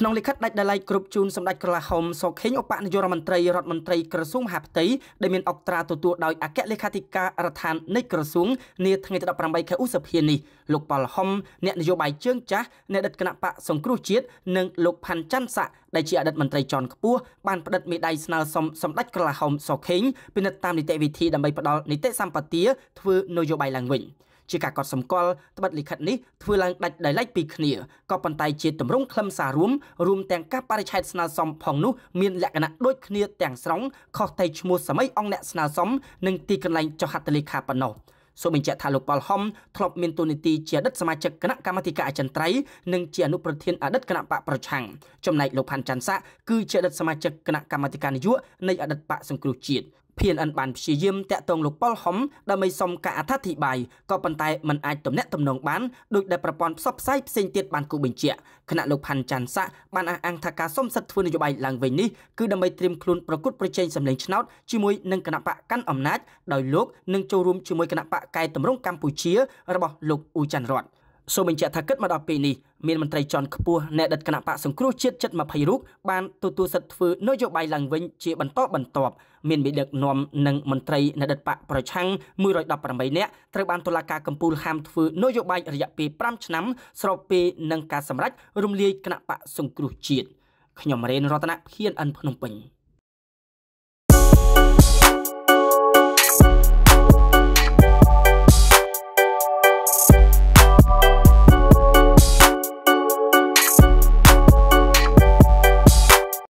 ក្នុងលិខិតដាច់ដライគ្រប់ជូនសម្ដេចក្រឡាហុំសុខេងឧបនាយករដ្ឋមន្ត្រីរដ្ឋមន្ត្រីក្រសួងមហាផ្ទៃដែលមានអុកត្រាទទួលដោយអគ្គលេខាធិការរដ្ឋាភិបាលនៃក្រសួងនាថ្ងៃទី18ខែឧសភានេះលោកប៉លហុំអ្នកនយោបាយជើងចាស់អ្នកដិតគណៈបកសង្គ្រោះជាតិនិងលោកផាន់ច័ន្ទស័កដែលជាអតីតមន្ត្រីជាន់ខ្ពស់បានផ្តិតមេដៃស្នើសុំសម្ដេចក្រឡាហុំសុខេងពិនិត្យតាមនីតិវិធីដើម្បីផ្ដល់នីតិសម្បទាធ្វើនយោបាយឡើងវិញ។ជាការកត់សម្គាល់ត្បិតលិខិតនេះធ្វើឡើងដាច់ដោយឡែកពីគ្នាក៏ប៉ុន្តែជាទម្រង់ខ្លឹមសាររួមរួមទាំងការបរិច្ឆេទស្នើសុំផងនោះមានលក្ខណៈដូចគ្នាទាំងស្រុងខុសតែឈ្មោះសម័យអង្គអ្នកស្នើសុំនិងទីកន្លែងចុះហត្ថលេខាប៉ុណ្ណោះសូមបញ្ជាក់ថាលោកប៉លហុំធ្លាប់មានតួនាទីជាអតីតសមាជិកគណៈកម្មាធិការអចិន្ត្រៃយ៍និងជាអនុប្រធានអតីតគណៈបកប្រឆាំងចំណែកលោកផាន់ច័ន្ទស័កគឺជាអតីតសមាជិកគណៈកម្មាធិការនយោបាយនៃអតីតបកសង្គ្រោះជាតិ PNN បានព្យាយាមតាក់ទងលោកប៉ុលហុំដើម្បីសុំការអធិប្បាយក៏ប៉ុន្តែមិនអាចទំនាក់ទំនងបានដោយដែលប្រព័ន្ធផ្សព្វផ្សាយផ្សេងទៀតបានគូបញ្ជាក់គណៈលោកផាន់ច័ន្ទស័កបានអះអាងថាការសុំសិទ្ធិធ្វើនយោបាយឡើងវិញនេះគឺដើម្បីត្រៀមខ្លួនប្រកួតប្រជែងសម្លេងឆ្នោតជាមួយនឹងគណៈបកកាន់អំណាចដោយលោកនឹងចូលរួមជាមួយគណៈបកកែតម្រង់កម្ពុជារបស់លោកអ៊ូចាន់រតសូមបញ្ជាក់ថាគិតមកដល់ពេលនេះមានមន្ត្រីជាន់ខ្ពស់អ្នកដិតគណៈបកសង្គ្រោះជាតិជិត20រូបបានទទួលសិទ្ធិធ្វើនយោបាយឡើងវិញជាបន្តបន្ទាប់មានមេដឹកនាំនិងមន្ត្រីអ្នកដិតបកប្រឆាំង118នាក់ត្រូវបានតុលាការកំពូលហាមធ្វើនយោបាយរយៈពេល5ឆ្នាំស្របពេលនឹងការសម្រេចរំលាយគណៈបកសង្គ្រោះជាតិខ្ញុំរេនរតនភៀនអិនភ្នំពេញ